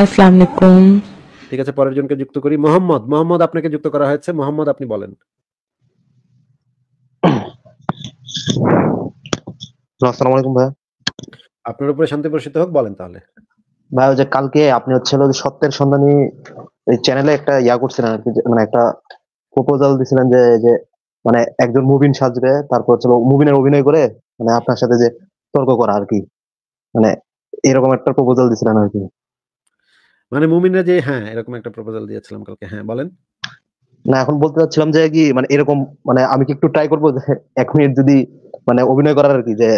আসসালামু আলাইকুম ঠিক আছে পরের জনকে যুক্ত করি মোহাম্মদ মোহাম্মদ আপনাকে যুক্ত করা হয়েছে মোহাম্মদ আপনি বলেন আসসালামু আলাইকুম ভাই আপনার উপরে শান্তি হোক বলেন তাহলে ভাই যে কালকে আপনি হচ্ছে সত্যের সন্ধানী চ্যানেলে একটা ইয়া করছিলেন আর কি মানে একটা প্রপোজাল দিছিলেন যে যে মানে একজন মুভিন সাজবে তারপর হচ্ছে মুভিনের অভিনয় করে মানে আপনার সাথে যে তর্ক করা আর কি মানে এরকম একটা প্রপোজাল দিছিলেন আর কি মানে মুমিনরা যে হ্যাঁ এরকম একটা প্রপোজাল দিয়েছিলাম কালকে হ্যাঁ বলেন না এখন বলতে চাচ্ছিলাম যে কি মানে এরকম মানে আমি কি একটু ট্রাই করবো এক মিনিট যদি মানে অভিনয় করার আর কি যে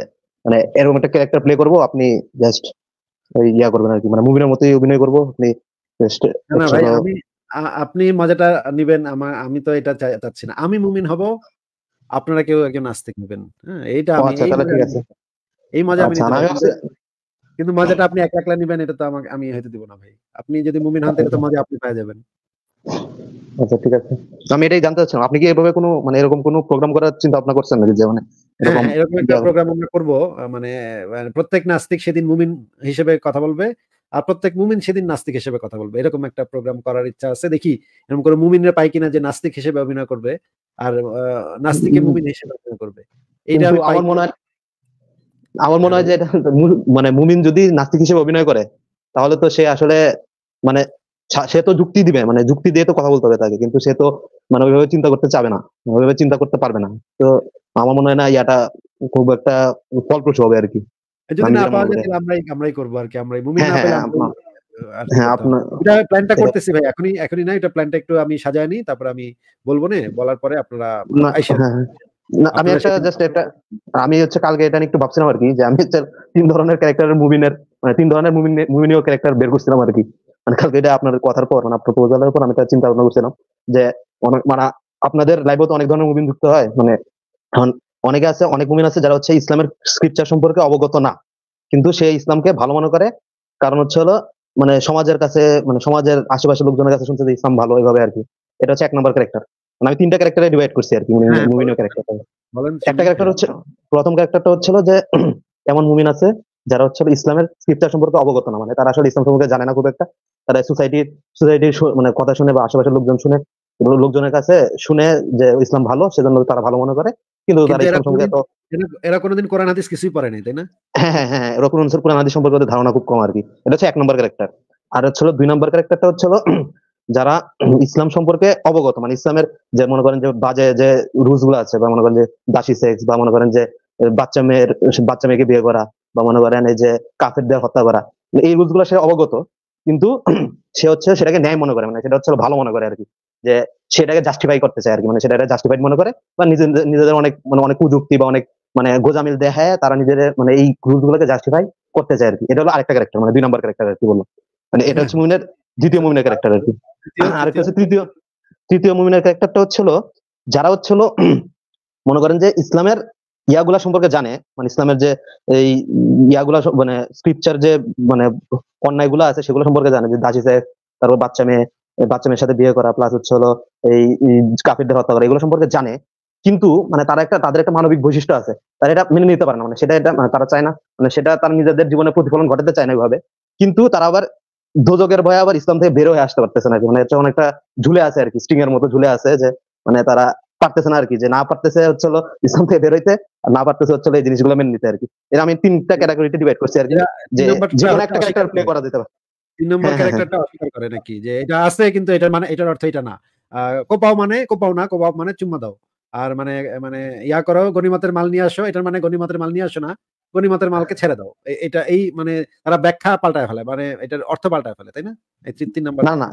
মানে এরকম একটা ক্যারেক্টার প্লে করবো আপনি জাস্ট ইয়া করবেন আর কি মানে মুভির মতোই অভিনয় করবো আপনি জাস্ট না ভাই আমি আপনি মজাটা নিবেন আমার আমি তো এটা চাচ্ছি না আমি মুমিন হব আপনারা কেউ একজন আস্তিক নেবেন হ্যাঁ এইটা আমি আচ্ছা, এই মজা আমি আচ্ছা, কিন্তু মজাটা আপনি একলা একলা নিবেন এটা তো আমাকে আমি হয়তো দিব না ভাই আপনি যদি মুমিন হন তাহলে তো মজা আপনি পেয়ে যাবেন আচ্ছা ঠিক আছে আমি এটাই জানতে চাচ্ছিলাম আপনি কি এভাবে কোনো মানে এরকম কোনো প্রোগ্রাম করার চিন্তা ভাবনা করছেন নাকি যে মানে এরকম হ্যাঁ, একটা প্রোগ্রাম আমরা করব মানে প্রত্যেক নাস্তিক সেদিন মুমিন হিসেবে কথা বলবে আর প্রত্যেক মুমিন সেদিন নাস্তিক হিসেবে কথা বলবে এরকম একটা প্রোগ্রাম করার ইচ্ছা আছে দেখি এরকম করে মুমিনরা পাই কিনা যে নাস্তিক হিসেবে অভিনয় করবে আর নাস্তিকে মুমিন হিসেবে অভিনয় করবে এইটা আমার মনে হয় আমার মনে হয় হ্যাঁ। যে এটা মানে মুমিন যদি নাস্তিক হিসেবে অভিনয় করে তাহলে তো সে আসলে মানে সে তো যুক্তি দিবে মানে যুক্তি দিয়ে তো কথা বলতে হবে তাকে কিন্তু সে তো মানে ওইভাবে চিন্তা করতে চাবে না ওইভাবে চিন্তা করতে পারবে না তো আমার মনে হয় না ইয়াটা খুব একটা ফলপ্রসূ হবে আর কি আমরাই করবো আর কি হ্যাঁ, হ্যাঁ, এটা প্ল্যানটা করতেছি ভাই এখনই এখনই না এটা একটু আমি সাজাই নি তারপর আমি বলবো না বলার পরে আপনারা আমি একটা জাস্ট একটা আমি হচ্ছে কালকে এটা একটু ভাবছিলাম আর কি যে আমি হচ্ছে তিন ধরনের ক্যারেক্টারের মুভি মানে তিন ধরনের মুভি মুভি নিয়েও ক্যারেক্টার বের করছিলাম আর কি মানে কালকে এটা আপনার কথার পর মানে আপনার প্রপোজালের পর আমি তার চিন্তা ভাবনা করছিলাম যে অনেক মানে আপনাদের লাইফে তো অনেক ধরনের মুভি যুক্ত হয় মানে অনেকে আছে অনেক মুভি আছে যারা হচ্ছে ইসলামের স্ক্রিপচার সম্পর্কে অবগত না কিন্তু সে ইসলামকে ভালো মনে করে কারণ হচ্ছে হলো মানে সমাজের কাছে মানে সমাজের আশেপাশে লোকজনের কাছে শুনছে যে ইসলাম ভালো এভাবে আর কি এটা হচ্ছে এক নম্বর ক্যারেক্টার মানে আমি তিনটা ক্যারেক্টারে ডিভাইড করছি আর কি মুমিনের ক্যারেক্টারটা একটা ক্যারেক্টার হচ্ছে প্রথম ক্যারেক্টারটা হচ্ছিল যে এমন মুমিন আছে যারা হচ্ছে ইসলামের স্ক্রিপ্টার সম্পর্কে অবগত না মানে তারা আসলে ইসলাম সম্পর্কে জানে না খুব একটা তারা সোসাইটির সোসাইটির মানে কথা শুনে বা আশেপাশের লোকজন শুনে লোকজনের কাছে শুনে যে ইসলাম ভালো সেজন্য তারা ভালো মনে করে কিন্তু তারা ইসলাম সম্পর্কে তো এরা কোনোদিন কোরআন হাদিস কিছুই পড়ে নাই তাই না হ্যাঁ হ্যাঁ, হ্যাঁ এরকম কোরআন হাদিস সম্পর্কে ধারণা খুব কম আর কি এটা হচ্ছে এক নম্বর ক্যারেক্টার আর হচ্ছিল দুই নম্বর ক্যারেক্টারটা হচ্ছিল যারা ইসলাম সম্পর্কে অবগত মানে ইসলামের যে মনে করেন যে বাজে যে রুজ আছে বা মনে করেন যে দাসী সেক্স বা মনে করেন যে বাচ্চা মেয়ের বাচ্চা মেয়েকে বিয়ে করা বা মনে করেন এই যে কাফেরদের হত্যা করা মানে এই রুজ সে অবগত কিন্তু সে হচ্ছে সেটাকে ন্যায় মনে করে মানে সেটা হচ্ছে ভালো মনে করে আরকি যে সেটাকে জাস্টিফাই করতে চায় আরকি মানে সেটা জাস্টিফাইড মনে করে বা নিজেদের নিজেদের অনেক মানে অনেক কুযুক্তি বা অনেক মানে গোজামিল দেখায় তারা নিজেদের মানে এই রুলস গুলোকে জাস্টিফাই করতে চায় আরকি এটা হলো আরেকটা ক্যারেক্টার মানে দুই নম্বর ক্যারেক্টার আর কি বললো মানে এটা হচ্ছে মুমিনের দ্বিতীয় মুমিনের ক্যারেক্টার আর কি আরেকটা হচ্ছে তৃতীয় তৃতীয় মুমিনের ক্যারেক্টারটা হচ্ছিল যারা হচ্ছিল মনে করেন যে ইসলামের ইয়াগুলা সম্পর্কে জানে মানে ইসলামের যে এই ইয়াগুলা মানে স্ক্রিপচার যে মানে অন্যায়গুলো আছে সেগুলো সম্পর্কে জানে যে দাসি সাহেব তারপর বাচ্চা মেয়ে বাচ্চা মেয়ের সাথে বিয়ে করা প্লাস হচ্ছে হলো এই কাফেরদের হত্যা করা এগুলো সম্পর্কে জানে কিন্তু মানে তারা একটা তাদের একটা মানবিক বৈশিষ্ট্য আছে তারা এটা মেনে নিতে পারে না মানে সেটা এটা তারা চায় না মানে সেটা তারা নিজেদের জীবনে প্রতিফলন ঘটাতে চায় না এভাবে কিন্তু তারা আবার দোজকের ভয়ে আবার ইসলাম থেকে বের হয়ে আসতে পারতেছে নাকি মানে এটা অনেকটা ঝুলে আছে আর কি স্টিং এর মতো ঝুলে আছে যে মানে তারা পারতেছে না আর কি যে না পারতেছে হচ্ছিল ইসলাম থেকে বেরোইতে হইতে না পারতেছে হচ্ছিল এই জিনিসগুলো মেনে নিতে আর কি এর আমি তিনটা ক্যাটাগরিতে ডিভাইড করছি আর কি যে যেকোনো একটা ক্যারেক্টার প্লে করা যেতে পারে তিন নম্বর ক্যারেক্টারটা হ্যাঁ, হ্যাঁ। অস্বীকার করে নাকি যে এটা আছে কিন্তু এটা মানে এটার অর্থ এটা না কোপাও মানে কোপাও না কোপাও মানে চুম্মা দাও আর মানে মানে ইয়া করো গনিমতের মাল নিয়ে আসো এটার মানে গনিমতের মাল নিয়ে আসো না গণিমতের মালকে ছেড়ে দাও এটা এই মানে তারা ব্যাখ্যা পাল্টায় ফেলে মানে এটার অর্থ পাল্টায় ফেলে তাই না এই তিন নাম্বার না না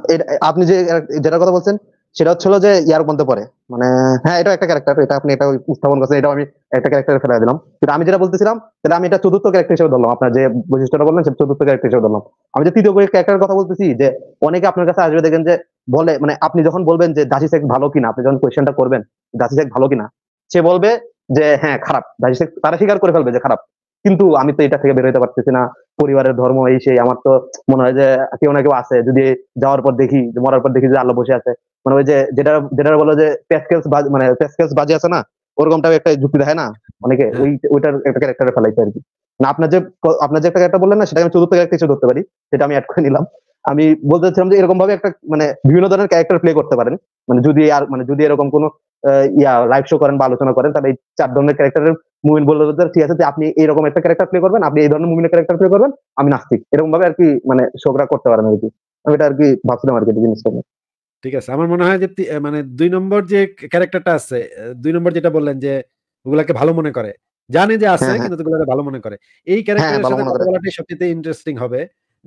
আপনি যে যেটা কথা বলছেন সেটা হচ্ছিল যে ইয়ার মধ্যে পড়ে মানে হ্যাঁ এটা একটা ক্যারেক্টার এটা আপনি এটা উপস্থাপন করছেন এটা আমি একটা ক্যারেক্টার ফেলে দিলাম কিন্তু আমি যেটা বলতেছিলাম তাহলে আমি এটা চতুর্থ ক্যারেক্টার হিসেবে ধরলাম আপনার যে বৈশিষ্ট্যটা বললেন সেটা চতুর্থ ক্যারেক্টার হিসেবে ধরলাম আমি যে তৃতীয় ক্যারেক্টারের কথা বলতেছি যে অনেকে আপনার কাছে আসবে দেখেন যে বলে মানে আপনি যখন বলবেন যে দাসি শেখ ভালো কিনা আপনি যখন কোয়েশ্চেনটা করবেন দাসি শেখ ভালো কিনা সে বলবে যে হ্যাঁ খারাপ দাসি শেখ তারা স্বীকার করে ফেলবে যে খারাপ কিন্তু আমি তো এটা থেকে বের হইতে পারতেছি না পরিবারের ধর্ম এই সেই আমার তো মনে হয় যে কেউ না কেউ আছে যদি যাওয়ার পর দেখি মরার পর দেখি যে আলো বসে আছে মানে ওই যে যেটা যেটা বলো যে প্যাসকেলস মানে প্যাসকেলস বাজে আছে না ওরকম টাইপ একটা যুক্তি দেয় না অনেকে হ্যাঁ। ওই ওইটার একটা ক্যারেক্টারে ফেলাইছে আর কি না আপনার যে আপনার যে একটা ক্যারেক্টার বললেন না সেটা আমি চতুর্থ ক্যারেক্টার হিসেবে ধরতে পারি সেটা আমি অ্যাড করে নিলাম আমি বলতে চাচ্ছিলাম যে এরকম ভাবে একটা মানে বিভিন্ন ধরনের ক্যারেক্টার প্লে করতে পারেন মানে যদি আর মানে যদি এরকম কোনো ইয়া লাইভ শো করেন বা আলোচনা করেন তাহলে এই চার ধরনের ক্যারেক্টারের মুমিন বললো ঠিক আছে আপনি এরকম একটা ক্যারেক্টার প্লে করবেন আপনি এই ধরনের মুমিনের ক্যারেক্টার প্লে করবেন আমি নাস্তিক এরকম ভাবে আর কি মানে শোকরা করতে পারেন আর কি আমি এটা আর কি ভাবছিলাম আর কি জিনিসটা ঠিক আছে আমার মনে হয় যে মানে দুই নম্বর যে ক্যারেক্টারটা আছে দুই নম্বর যেটা বললেন যে ওগুলাকে ভালো মনে করে জানে যে আছে হ্যাঁ, হ্যাঁ। কিন্তু ওগুলাকে ভালো মনে করে এই ক্যারেক্টারের সাথে কথা বলাটাই সবচেয়ে ইন্টারেস্টিং হবে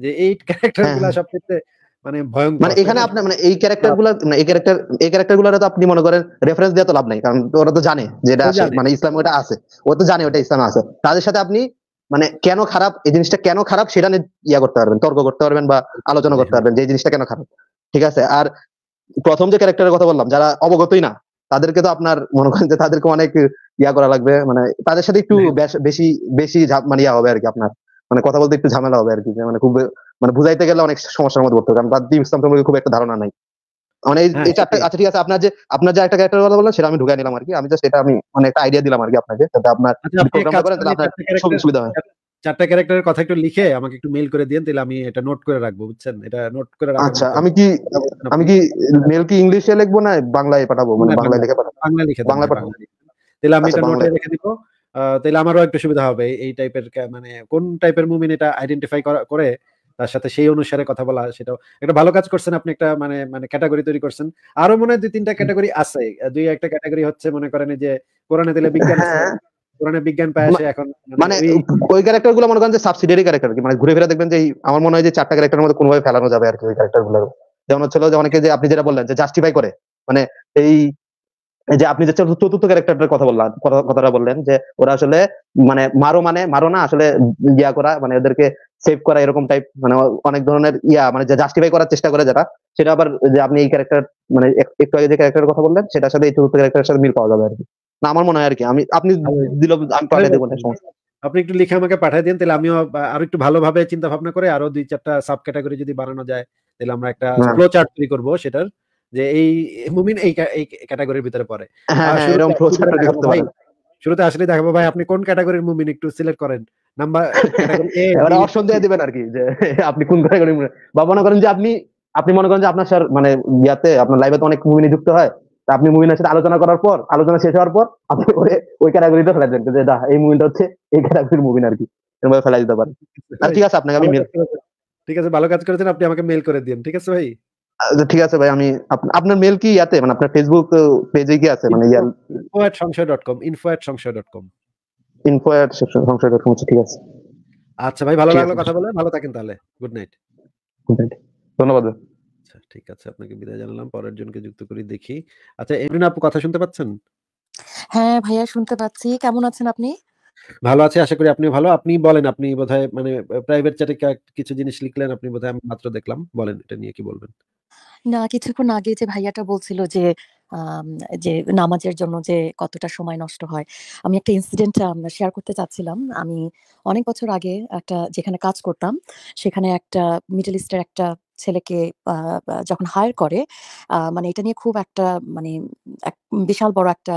যে এই ক্যারেক্টারগুলো হ্যাঁ। সবচেয়ে মানে ভয়ঙ্কর মানে এখানে আপনি মানে এই ক্যারেক্টার গুলা মানে এই ক্যারেক্টার এই ক্যারেক্টার গুলার তো আপনি মনে করেন রেফারেন্স দেওয়া তো লাভ নাই কারণ ওরা তো জানে যে এটা মানে ইসলাম ওটা আছে ও তো জানে ওটা ইসলাম আছে তাদের সাথে আপনি মানে কেন খারাপ এই জিনিসটা কেন খারাপ সেটা নিয়ে ইয়া করতে পারবেন তর্ক করতে পারবেন বা আলোচনা করতে পারবেন যে জিনিসটা কেন খারাপ ঠিক আছে আর প্রথম যে ক্যারেক্টারের কথা বললাম যারা অবগতই না তাদেরকে তো আপনার মনে করেন যে তাদেরকে অনেক ইয়া করা লাগবে মানে তাদের সাথে একটু বেশি বেশি মানে ইয়া হবে আর কি আপনার মানে কথা বলতে একটু ঝামেলা হবে আর কি মানে খুব মানে বুঝাইতে গেলে অনেক সমস্যার মধ্যে পড়তে হবে কারণ বাদ্যিম ইসলাম সম্পর্কে খুব একটা ধারণা নাই মানে এই চারটে হ্যাঁ, আচ্ছা ঠিক আছে আপনার যে আপনার যে একটা ক্যারেক্টার কথা বললেন সেটা আমি ঢুকাই নিলাম আর কি আমি জাস্ট এটা আমি মানে একটা আইডিয়া দিলাম আর কি আপনাকে যাতে আপনার আচ্ছা, প্রোগ্রামটা করেন তাহলে আপনার সুবিধা হয় চারটা ক্যারেক্টারের কথা একটু লিখে আমাকে একটু মেইল করে দিন তাহলে আমি এটা নোট করে রাখবো বুঝছেন এটা নোট করে রাখবো আচ্ছা আমি কি আমি কি মেল কি ইংলিশে লিখবো না বাংলায় পাঠাবো মানে বাংলায় লিখে পাঠাবো বাংলায় লিখে বাংলায় হ্যাঁ, পাঠাবো তাহলে আমি আচ্ছা, এটা নোটে রেখে দিব তাহলে আমারও একটু সুবিধা হবে এই টাইপের মানে কোন টাইপের মুভমেন্ট এটা আইডেন্টিফাই করে তার সাথে সেই অনুসারে কথা বলা সেটাও একটা ভালো কাজ করছেন আপনি একটা মানে মানে ক্যাটাগরি তৈরি করছেন আরো মনে হয় দুই তিনটা ক্যাটাগরি আছে দুই একটা ক্যাটাগরি হচ্ছে মনে করেন যে কোরআনে দিলে বিজ্ঞান হ্যাঁ। কোরআনে বিজ্ঞান পায় আসে এখন মানে, মানে ওই ক্যারেক্টার গুলো মনে করেন যে সাবসিডিয়ারি ক্যারেক্টার কি মানে ঘুরে ফিরে দেখবেন যে আমার মনে হয় যে চারটা ক্যারেক্টারের মধ্যে কোনোভাবে ফেলানো যাবে আর কি ওই ক্যারেক্টার গুলো যেমন হচ্ছিল যে অনেকে যে আপনি যেটা বললেন যে জাস্টিফাই করে মানে এই যে আপনি যে চতুর্থ ক্যারেক্টারটার কথা বললাম কথাটা বললেন যে ওরা আসলে মানে মারো মানে মারো না আসলে ইয়া করা মানে ওদেরকে সেভ করা এরকম টাইপ মানে অনেক ধরনের ইয়া মানে যে জাস্টিফাই করার চেষ্টা করে যারা সেটা আবার যে আপনি এই ক্যারেক্টার মানে একটু আগে যে ক্যারেক্টারের কথা বললেন সেটার সাথে এই চতুর্থ ক্যারেক্টারের সাথে মিল পাওয়া যাবে আর কি না আমার মনে হয় আর কি আমি আপনি দিল আমি পাঠিয়ে দেবো আপনি একটু লিখে আমাকে পাঠিয়ে দিন তাহলে আমিও আরো একটু ভালোভাবে চিন্তা ভাবনা করে আরো দুই চারটা সাব ক্যাটাগরি যদি বানানো যায় তাহলে আমরা একটা ফ্লো হ্যাঁ। চার্ট তৈরি করবো সেটার যে এই মুমিন এই ক্যাটাগরির ভিতরে পড়ে হ্যাঁ, হ্যাঁ, শুরুতে আসলে দেখাবো ভাই আপনি কোন ক্যাটাগরির মুমিন একটু সিলেক্ট করেন নাম্বার এবারে অপশন দিয়ে দিবেন আর কি যে আপনি কোন ক্যাটাগরির বা মনে করেন যে আপনি আপনি মনে করেন যে আপনার স্যার মানে ইয়াতে আপনার লাইভে তো অনেক মুমিনি যুক্ত হয় তা আপনি মুমিনের সাথে আলোচনা করার পর আলোচনা শেষ হওয়ার পর আপনি ওই ওই ক্যাটাগরিতে ফেলা দেন যে এই মুভিটা হচ্ছে এই ক্যাটাগরির মুভিন আর কি এরকম ফেলা দিতে পারেন ঠিক আছে আপনাকে আমি মেল ঠিক আছে ভালো কাজ করেছেন আপনি আমাকে মেল করে দিন ঠিক আছে ভাই ঠিক আছে ভাই আমি আপনার মেল কি ইয়াতে মানে আপনার ফেসবুক পেজে কি আছে মানে info@সংশয়.com info@সংশয়.com info@সংশয়.com আচ্ছা, ঠিক আছে আচ্ছা ভাই ভালো লাগলো কথা বলে ভালো থাকেন তাহলে গুড নাইট গুড নাইট ধন্যবাদ আচ্ছা ঠিক আছে আপনাকে বিদায় জানালাম পরের জনকে যুক্ত করি দেখি আচ্ছা এমরিন আপু কথা শুনতে পাচ্ছেন হ্যাঁ ভাইয়া শুনতে পাচ্ছি কেমন আছেন আপনি ভালো আছে আশা করি আপনি ভালো আপনি বলেন আপনি বোধহয় মানে প্রাইভেট চ্যাটে কিছু জিনিস লিখলেন আপনি বোধহয় আমি মাত্র দেখলাম বলেন এটা নিয়ে কি বলবেন না কিছুক্ষণ আগে যে ভাইয়াটা বলছিল যে যে নামাজের জন্য যে কতটা সময় নষ্ট হয় আমি একটা ইনসিডেন্ট শেয়ার করতে চাচ্ছিলাম আমি অনেক বছর আগে একটা যেখানে কাজ করতাম সেখানে একটা মিডল ইস্টের একটা ছেলেকে যখন হায়ার করে মানে এটা নিয়ে খুব একটা মানে বিশাল বড় একটা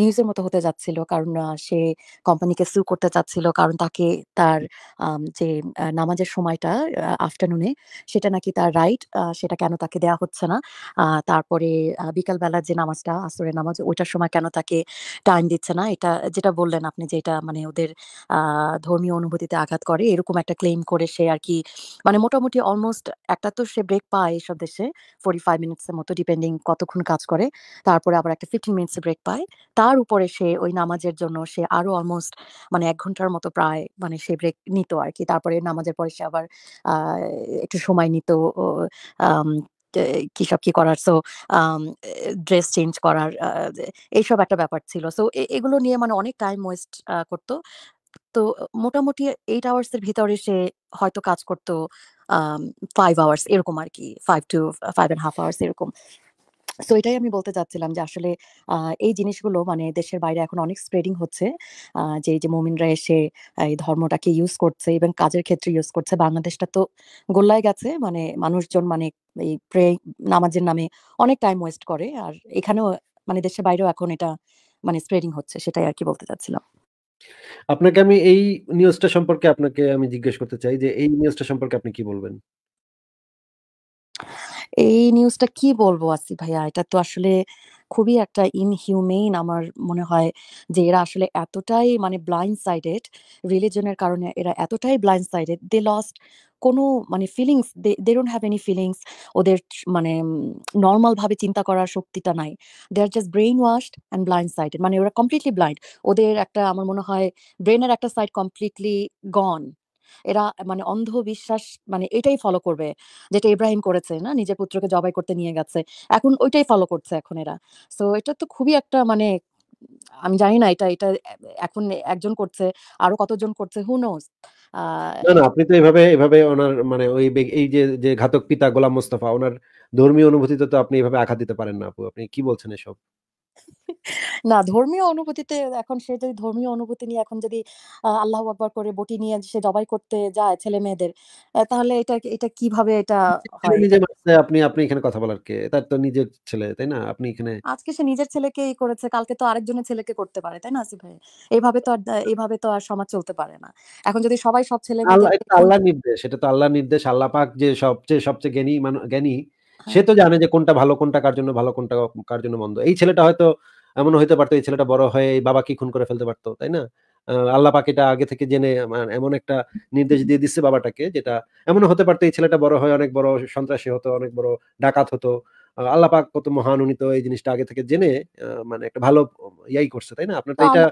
নিউজের মতো হতে যাচ্ছিল কারণ সে কোম্পানিকে সু করতে চাচ্ছিল কারণ তাকে তার যে নামাজের সময়টা আফটারনুনে সেটা নাকি তার রাইট সেটা কেন তাকে দেয়া হচ্ছে না তারপরে বিকালবেলার যে নামাজটা আসরের নামাজ ওইটার সময় কেন তাকে টাইম দিচ্ছে না এটা যেটা বললেন আপনি যে এটা মানে ওদের ধর্মীয় অনুভূতিতে আঘাত করে এরকম একটা ক্লেম করে সে আর কি মানে মোটামুটি অলমোস্ট একটা তো সে ব্রেক পায় এসব দেশে ফোরটি ফাইভ মিনিটসের মতো ডিপেন্ডিং কতক্ষণ কাজ করে তারপরে আবার একটা ফিফটিন মিনিটস ব্রেক পায় তার উপরে সে ওই নামাজের জন্য সে আরো অলমোস্ট মানে এক ঘন্টার মতো প্রায় মানে সে ব্রেক নিত আর কি তারপরে নামাজের পরে সে আবার একটু সময় নিত কি সব কি করার সো ড্রেস চেঞ্জ করার এইসব একটা ব্যাপার ছিল সো এগুলো নিয়ে মানে অনেক টাইম ওয়েস্ট করতো তো মোটামুটি এইট আওয়ার্স এর ভিতরে সে হয়তো কাজ করতো ফাইভ আওয়ার্স এরকম আর কি five to five and half hours এরকম সো এটাই আমি বলতে চাচ্ছিলাম যে আসলে এই জিনিসগুলো মানে দেশের বাইরে এখন অনেক স্প্রেডিং হচ্ছে যে যে মোমিনরা এসে এই ধর্মটাকে ইউজ করছে এবং কাজের ক্ষেত্রে ইউজ করছে বাংলাদেশটা তো গোল্লায় গেছে মানে মানুষজন মানে এই প্রে নামাজের নামে অনেক টাইম ওয়েস্ট করে আর এখানেও মানে দেশের বাইরেও এখন এটা মানে স্প্রেডিং হচ্ছে সেটাই আর কি বলতে চাচ্ছিলাম আপনাকে আমি এই নিউজটা সম্পর্কে আপনাকে আমি জিজ্ঞেস করতে চাই যে এই নিউজটা সম্পর্কে আপনি কি বলবেন এই নিউজটা কি বলবো আসি ভাইয়া এটা তো আসলে খুবই একটা ইনহিউমেইন আমার মনে হয় যে এরা আসলে এতটাই মানে ব্লাইন্ড সাইডেড রিলিজনের কারণে এরা এতটাই ব্লাইন্ড সাইডেড দে লস্ট কোনো মানে feelings they don't have any feelings ওদের মানে নর্মালভাবে চিন্তা করার শক্তিটা নাই they are just brain washed and blind sided মানে ওরা কমপ্লিটলি ব্লাইন্ড ওদের একটা আমার মনে হয় ব্রেনের একটা সাইড কমপ্লিটলি গন এরা মানে অন্ধবিশ্বাস মানে এটাই ফলো করবে যেটা ইব্রাহিম করেছে না নিজের পুত্রকে জবাই করতে নিয়ে গেছে এখন ওইটাই ফলো করছে এখন এরা সো এটা তো খুবই একটা মানে আমি জানি না এটা এটা এখন একজন করছে আরো কতজন করছে হু নোস না না আপনি তো এভাবে এভাবে ওনার মানে ওই এই যে যে ঘাতক পিতা গোলাম মোস্তফা ওনার ধর্মীয় অনুভূতিতে তো আপনি এভাবে আঘাত দিতে পারেন না আপু আপনি কি বলছেন এসব না ধর্মীয় অনুভূতিতে এখন সে যদি ধর্মীয় অনুভূতি নিয়ে এখন যদি আল্লাহ আকবর করে বটি নিয়ে সে জবাই করতে যায় ছেলে মেয়েদের তাহলে এটা এটা কিভাবে এটা আচ্ছা, আপনি আপনি এখানে কথা বলার কে? তার তো নিজের ছেলে, তাই না? আপনি এখানে আজকে সে নিজের ছেলেকেই করেছে, কালকে তো আরেকজনের ছেলেকে করতে পারে, তাই না আসিফ ভাই? এভাবে তো আর এইভাবে তো আর সমাজ চলতে পারে না। এখন যদি সবাই সব আল্লাহ মেয়ে আল্লাহ নির্দেশ। এটা তো আল্লাহ নির্দেশ। আল্লাহ পাক যে সবচেয়ে সবচেয়ে জ্ঞানী জ্ঞানী সে তো জানে যে কোনটা ভালো কোনটা কার জন্য ভালো কোনটা কার জন্য মন্দ এই ছেলেটা হয়তো এমন হইতে পারতো এই ছেলেটা বড় হয়ে বাবা কি খুন করে ফেলতে পারতো তাই না আল্লাহ পাকিটা আগে থেকে জেনে মানে এমন একটা নির্দেশ দিয়ে দিচ্ছে বাবাটাকে যেটা এমন হতে পারতো এই ছেলেটা বড় হয় অনেক বড় সন্ত্রাসী হতো অনেক বড় ডাকাত হতো আল্লাহ পাক কত মহান উনি তো এই জিনিসটা আগে থেকে জেনে মানে একটা ভালো ইয়াই করছে তাই না আপনার হ্যাঁ, এটা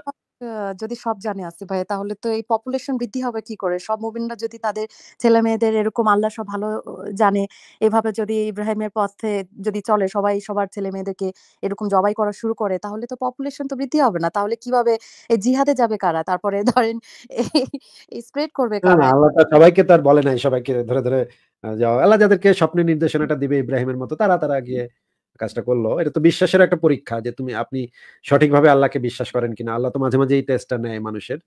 যদি সব জানে আছে ভাই তাহলে তো এই পপুলেশন বৃদ্ধি হবে কি করে সব মুমিনরা যদি তাদের ছেলে মেয়েদের এরকম আল্লাহ সব ভালো জানে এভাবে যদি ইব্রাহিমের পথে যদি চলে সবাই সবার ছেলে মেয়েদেরকে এরকম জবাই করা শুরু করে তাহলে তো পপুলেশন তো বৃদ্ধি হবে না তাহলে কিভাবে এই জিহাদে যাবে কারা তারপরে ধরেন স্প্রেড করবে কারা আল্লাহ সবাইকে তার বলে নাই সবাইকে ধরে ধরে যাও আল্লাহ যাদেরকে স্বপ্নের নির্দেশনাটা দিবে ইব্রাহিমের মতো তারা তারা গিয়ে কাজটা করলো এটা তো বিশ্বাসের একটা পরীক্ষা যে তুমি আপনি সঠিকভাবে আল্লাহকে বিশ্বাস করেন কিনা আল্লাহ তো মাঝে মাঝে এই টেস্টটা নেয় মানুষের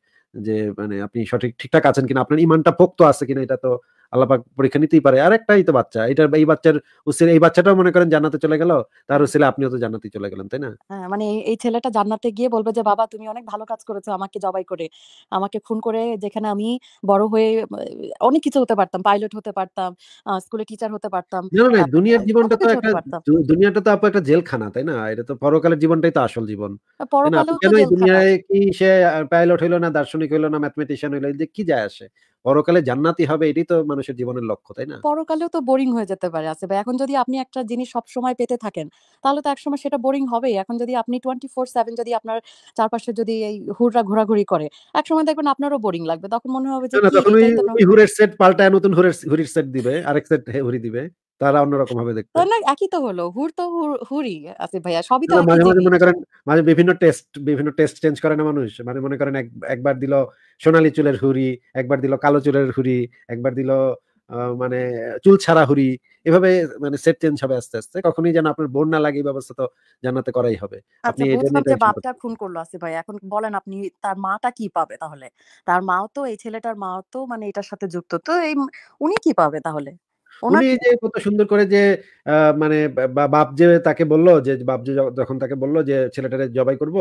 যে মানে আপনি সঠিক ঠিকঠাক আছেন কিনা আপনার ইমানটা পোক্ত আছে কিনা এটা তো আল্লাপাক পরীক্ষা নিতেই পারে আর একটাই তো বাচ্চা এটা এই বাচ্চার উসিলে এই বাচ্চাটাও মনে করেন জান্নাতে চলে গেল তার উসিলে আপনিও তো জান্নাতেই চলে গেলেন তাই না হ্যাঁ, মানে এই ছেলেটা জান্নাতে গিয়ে বলবে যে বাবা তুমি অনেক ভালো কাজ করেছো আমাকে জবাই করে আমাকে খুন করে যেখানে আমি বড় হয়ে অনেক কিছু হতে পারতাম পাইলট হতে পারতাম স্কুলে টিচার হতে পারতাম না না দুনিয়ার জীবনটা তো একটা দুনিয়াটা তো আপু একটা জেলখানা তাই না এটা তো পরকালের জীবনটাই তো আসল জীবন হ্যাঁ, পরকালে তো জেলখানা কি সে পাইলট হইলো না দার্শনিক হইলো না ম্যাথমেটিশিয়ান হইলো যে কি যায় আসে পরকালে জান্নাতি হবে এটাই তো মানুষের জীবনের লক্ষ্য তাই না পরকালেও তো বোরিং হয়ে যেতে পারে আছে ভাই এখন যদি আপনি একটা জিনিস সব সময় পেতে থাকেন তাহলে তো একসময় সেটা বোরিং হবে এখন যদি আপনি টোয়েন্টি ফোর সেভেন যদি আপনার চারপাশে যদি এই হুররা ঘোরাঘুরি করে একসময় দেখবেন আপনারও বোরিং লাগবে তখন মনে হবে যে হুরের সেট পাল্টায় নতুন হুরের হুরির সেট দিবে আরেক সেট হুরি দিবে তারা অন্যরকম ভাবে দেখতো তাহলে একই তো হলো হুর তো হুরই আছে ভাইয়া সবই তো মাঝে মাঝে মনে করেন মাঝে বিভিন্ন টেস্ট বিভিন্ন টেস্ট চেঞ্জ করে না মানুষ মানে মনে করেন একবার দিল সোনালী চুলের হুরি একবার দিল কালো চুলের হুরি একবার দিল মানে চুল ছাড়া হুরি এভাবে মানে সেট চেঞ্জ হবে আস্তে আস্তে কখনোই যেন আপনার বোন না লাগে ব্যবস্থা তো জানাতে করাই হবে আপনি আচ্ছা, বাপটা খুন করলো আছে ভাই এখন বলেন আপনি তার মাটা কি পাবে তাহলে তার মাও তো এই ছেলেটার মাও তো মানে এটার সাথে যুক্ত তো এই উনি কি পাবে তাহলে উনি যে কত সুন্দর করে যে মানে বাপ যে তাকে বললো যে বাপ যে যখন তাকে বললো যে ছেলেটারে জবাই করব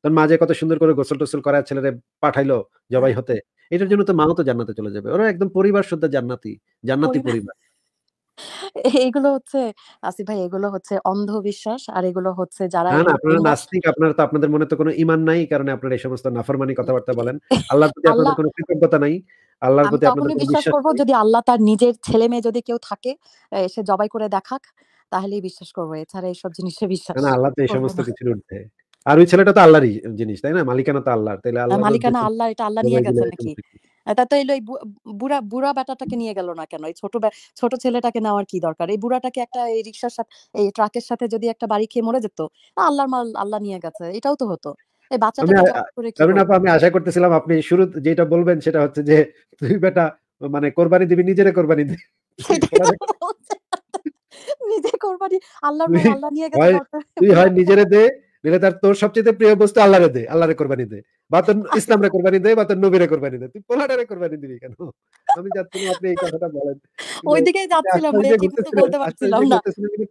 তখন মাঝে কত সুন্দর করে গোসল টোসল করা ছেলেরে পাঠাইলো জবাই হতে এটার জন্য তো মাও তো জান্নাতে চলে যাবে ওরা একদম পরিবার শুদ্ধ জান্নাতি জান্নাতি পরিবার হচ্ছে আসিফ ভাই এগুলো হচ্ছে অন্ধবিশ্বাস আর এগুলো হচ্ছে যারা না না আপনারা নাস্তিক আপনারা তো আপনাদের মনে তো কোনো ঈমান নাই কারণে আপনারা এই সমস্ত নাফরমানি কথাবার্তা বলেন আল্লাহর প্রতি আপনাদের কোনো কৃতজ্ঞতা নাই আল্লাহর প্রতি আপনাদের বিশ্বাস করব যদি আল্লাহ তার নিজের ছেলে মেয়ে যদি কেউ থাকে সে জবাই করে দেখাক তাহলেই বিশ্বাস করব এছাড়া এইসব জিনিসে বিশ্বাস না আল্লাহ তো এই সমস্ত কিছুর উঠে আর ওই ছেলেটা তো আল্লাহরই জিনিস তাই না মালিকানা তো আল্লাহর তাহলে আল্লাহ মালিকানা আল্লাহ এটা আল্লাহ নিয়ে গেছে নাকি তাতে এলো এই বুড়া বুড়া বেটাটাকে নিয়ে গেল না কেন এই ছোট ছোট ছেলেটাকে নেওয়ার কি দরকার এই বুড়াটাকে একটা এই রিক্সার সাথে এই ট্রাকের সাথে যদি একটা বাড়ি খেয়ে মরে যেত আল্লাহর মাল আল্লাহ নিয়ে গেছে এটাও তো হতো মানে আমি আশা করতেছিলাম আপনি শুরু যেটা বলবেন সেটা হচ্ছে যে তুই বেটা মানে কোরবানি দিবি নিজেরে কোরবানি দিবি নিজে কোরবানি আল্লাহর আল্লাহ নিয়ে গেছে তুই হয় নিজেরে দে নিলে তার তোর সবচেয়ে প্রিয় বস্তু আল্লাহরে দে আল্লাহরে কোরবানি দে বা আচ্ছা। ইসলামরা কোরবানি দেয় বা নবীরা কোরবানি দেয় তুই কোরবানি দিবি কেন আমি আপনি এই কথাটা বলেন ওইদিকে যাচ্ছিলাম বলতে পারছিলাম না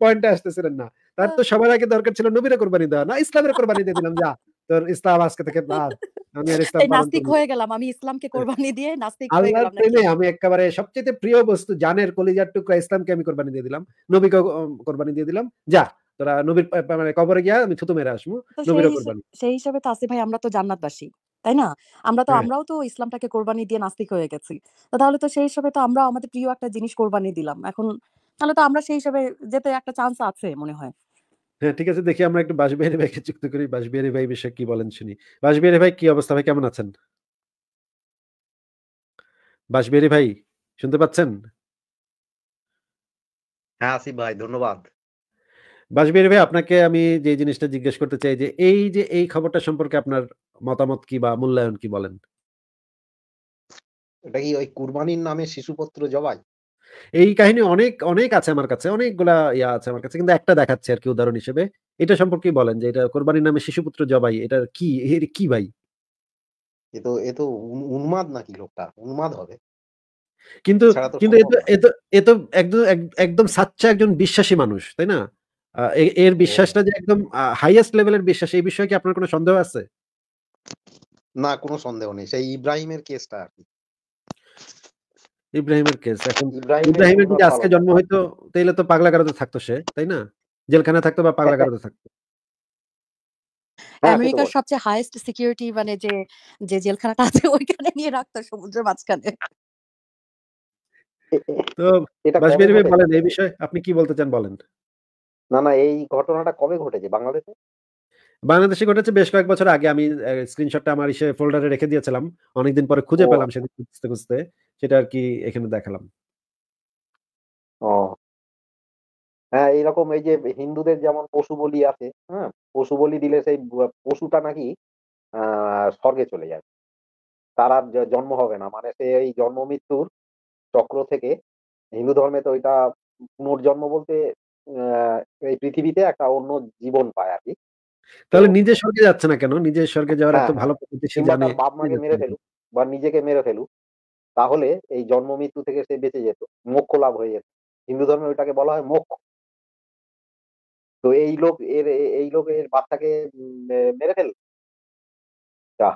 পয়েন্টে আসতেছিলেন না তার তো হ্যাঁ। সবার আগে দরকার ছিল নবীরা কোরবানি দেওয়া না ইসলামের কোরবানি দিয়ে দিলাম যা তোর ইসলাম আজকে থেকে বাদ আমি আর ইসলাম নাস্তিক হয়ে গেলাম আমি ইসলামকে কোরবানি দিয়ে নাস্তিক হয়ে গেলাম আমি একেবারে সবচেয়ে প্রিয় বস্তু জানের কলিজার টুকরা ইসলামকে আমি কোরবানি দিয়ে দিলাম নবীকে কোরবানি দিয়ে দিলাম যা তোরা নবীর মানে কবরে গিয়া আমি থুতু মেরে আসবো নবীর কোরবানি সেই হিসাবে তো আসিফ ভাই আমরা তো জান্নাতবাসী তাই না আমরা তো হ্যাঁ। আমরাও তো ইসলামটাকে কোরবানি দিয়ে নাস্তিক হয়ে গেছি তাহলে তো সেই হিসাবে তো আমরা আমাদের প্রিয় একটা জিনিস কোরবানি দিলাম এখন তাহলে তো আমরা সেই হিসাবে যেতে একটা চান্স আছে মনে হয় হ্যাঁ ঠিক আছে দেখি আমরা একটু বাসবিহারি ভাইকে যুক্ত করি বাসবিহারি ভাই বিষয়ে কি বলেন শুনি বাসবিহারি ভাই কি অবস্থা ভাই কেমন আছেন বাসবিহারি ভাই শুনতে পাচ্ছেন হ্যাঁ আসিফ ভাই ধন্যবাদ বাসবির ভাই আপনাকে আমি যে জিনিসটা জিজ্ঞেস করতে চাই যে এই যে এই খবরটা সম্পর্কে আপনার মতামত কি বা মূল্যায়ন কি বলেন এটা কি ওই কুরবানির নামে শিশুপত্র জবাই এই কাহিনী অনেক অনেক আছে আমার কাছে অনেকগুলা ইয়া আছে আমার কাছে কিন্তু একটা দেখাচ্ছে আর কি উদাহরণ হিসেবে এটা সম্পর্কে বলেন যে এটা কোরবানির নামে শিশুপুত্র জবাই এটা কি এর কি ভাই এ তো এ তো উন্মাদ নাকি লোকটা উন্মাদ হবে কিন্তু কিন্তু এ তো এ তো একদম একদম সাচ্চা একজন বিশ্বাসী মানুষ তাই না এর বিশ্বাসটা যে একদম হাইয়েস্ট লেভেলের বিশ্বাস এই বিষয়ে কি আপনার কোনো সন্দেহ আছে না কোনো সন্দেহ নেই সেই ইব্রাহিমের কেসটা আর কি ইব্রাহিমের কেস এখন ইব্রাহিমের যদি আজকে জন্ম হইতো তাইলে তো পাগলা কারাতে থাকতো সে তাই না জেলখানা থাকতো বা পাগলা কারাতে থাকতো হ্যাঁ, আমেরিকার সবচেয়ে হাইয়েস্ট সিকিউরিটি মানে যে যে জেলখানাটা আছে ওইখানে নিয়ে রাখতো সমুদ্রের মাঝখানে তো বাসবির বলেন এই বিষয়ে আপনি কি বলতে চান বলেন না না এই ঘটনাটা কবে ঘটেছে বাংলাদেশে বাংলাদেশে ঘটেছে বেশ কয়েক বছর আগে আমি স্ক্রিনশটটা আমার ইসে ফোল্ডারে রেখে দিয়েছিলাম অনেকদিন পরে খুঁজে পেলাম সেদিন খুঁজতে খুঁজতে সেটা আর কি এখানে দেখালাম ও হ্যাঁ এইরকম এই যে হিন্দুদের যেমন পশু বলি আছে হ্যাঁ পশু বলি দিলে সেই পশুটা নাকি স্বর্গে চলে যাবে তার আর জন্ম হবে না মানে সে এই জন্ম মৃত্যুর চক্র থেকে হিন্দু ধর্মে তো ওইটা পুনর্জন্ম বলতে এই পৃথিবীতে একটা অন্য জীবন পায় আর কি তাহলে নিজের স্বর্গে যাচ্ছে না কেন নিজের স্বর্গে যাওয়ার হ্যাঁ, এত ভালো পদ্ধতি সে জানে বাপ মাকে মেরে ফেলু বা নিজেকে মেরে ফেলু তাহলে এই জন্ম মৃত্যু থেকে সে বেঁচে যেত মোক্ষ লাভ হয়ে যেত হিন্দু ধর্মে ওইটাকে বলা হয় মোক্ষ তো এই লোক এর এই লোক এর বাচ্চাকে মেরে ফেল যা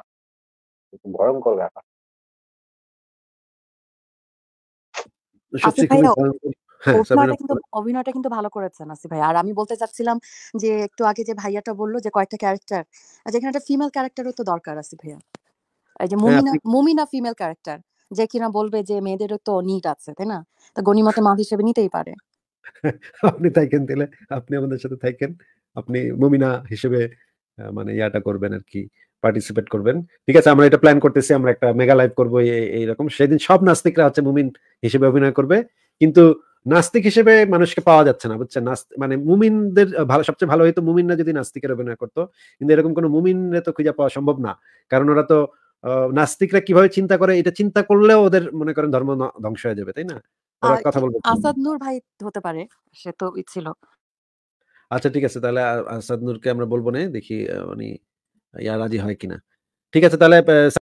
ভয়ঙ্কর ব্যাপার হ্যাঁ, মানে অভিনয়টা কিন্তু ভালো করেছে নাসি ভাই আর আমি বলতে চাচ্ছিলাম যে একটু আগে যে ভাইয়াটা বললো যে কয়েকটা ক্যারেক্টার যেখানে একটা ফিমেল ক্যারেক্টারও তো দরকার আছে ভাইয়া এই যে হ্যাঁ, মুমিনা মুমিনা ফিমেল ক্যারেক্টার যে কিনা বলবে যে মেয়েদেরও তো নিট আছে তাই না তো গণিমতে মা হিসেবে নিতেই পারে আপনি থাকেন তাহলে আপনি আমাদের সাথে থাকেন আপনি মুমিনা হিসেবে মানে ইয়াটা করবেন আর কি পার্টিসিপেট করবেন ঠিক আছে আমরা এটা প্ল্যান করতেছি আমরা একটা মেগা লাইভ করবো এইরকম সেদিন সব নাস্তিকরা হচ্ছে মুমিন হিসেবে অভিনয় করবে কিন্তু নাস্তিক হিসেবে মানুষকে পাওয়া যাচ্ছে না বুঝছেন মানে মুমিনদের ভালো সবচেয়ে ভালো হয়তো মুমিনরা যদি নাস্তিকের অভিনয় করতো কিন্তু এরকম কোনো মুমিনরা তো খুঁজে পাওয়া সম্ভব না কারণ ওরা তো নাস্তিকরা কিভাবে চিন্তা করে এটা চিন্তা করলেও ওদের মনে করেন ধর্ম ধ্বংস হয়ে যাবে তাই না কথা বলবে আসাদ নূর ভাই হতে পারে সে তো ছিল আচ্ছা ঠিক আছে তাহলে আসাদ নূরকে আমরা বলবো না দেখি উনি ইয়া রাজি হয় কিনা ঠিক আছে তাহলে